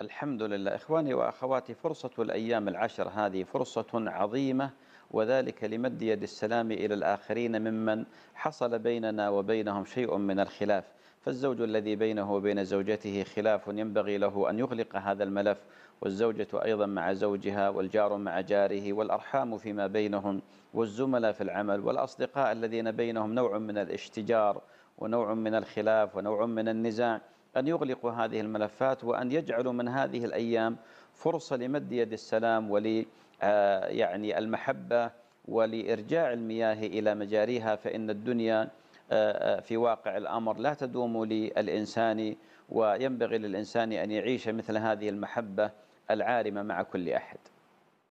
الحمد لله إخواني وأخواتي فرصة الأيام العشر هذه فرصة عظيمة وذلك لمد يد السلام إلى الآخرين ممن حصل بيننا وبينهم شيء من الخلاف فالزوج الذي بينه وبين زوجته خلاف ينبغي له أن يغلق هذا الملف والزوجة أيضا مع زوجها والجار مع جاره والأرحام فيما بينهم والزملاء في العمل والأصدقاء الذين بينهم نوع من الاشتجار ونوع من الخلاف ونوع من النزاع أن يغلقوا هذه الملفات وأن يجعلوا من هذه الأيام فرصة لمد يد السلام ول آه، يعني المحبة ولإرجاع المياه إلى مجاريها فإن الدنيا آه، آه، في واقع الأمر لا تدوم للإنسان وينبغي للإنسان أن يعيش مثل هذه المحبة العارمة مع كل أحد